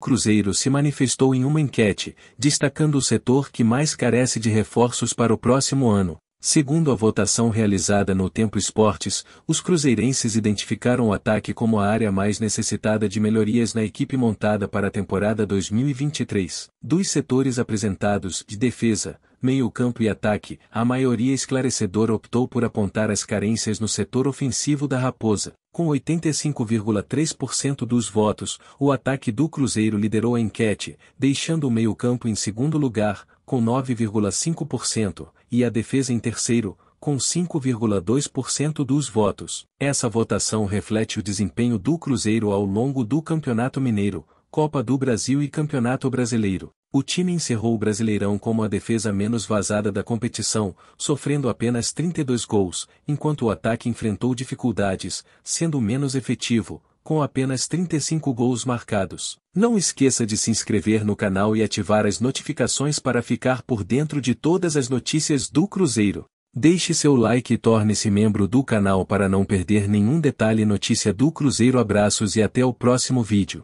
Cruzeiro se manifestou em uma enquete, destacando o setor que mais carece de reforços para o próximo ano. Segundo a votação realizada no Tempo Esportes, os cruzeirenses identificaram o ataque como a área mais necessitada de melhorias na equipe montada para a temporada 2023. Dos setores apresentados de defesa, meio-campo e ataque, a maioria esclarecedora optou por apontar as carências no setor ofensivo da Raposa com 85,3% dos votos, o ataque do Cruzeiro liderou a enquete, deixando o meio-campo em segundo lugar, com 9,5%, e a defesa em terceiro, com 5,2% dos votos. Essa votação reflete o desempenho do Cruzeiro ao longo do Campeonato Mineiro, Copa do Brasil e Campeonato Brasileiro. O time encerrou o Brasileirão como a defesa menos vazada da competição, sofrendo apenas 32 gols, enquanto o ataque enfrentou dificuldades, sendo menos efetivo, com apenas 35 gols marcados. Não esqueça de se inscrever no canal e ativar as notificações para ficar por dentro de todas as notícias do Cruzeiro. Deixe seu like e torne-se membro do canal para não perder nenhum detalhe notícia do Cruzeiro. Abraços e até o próximo vídeo.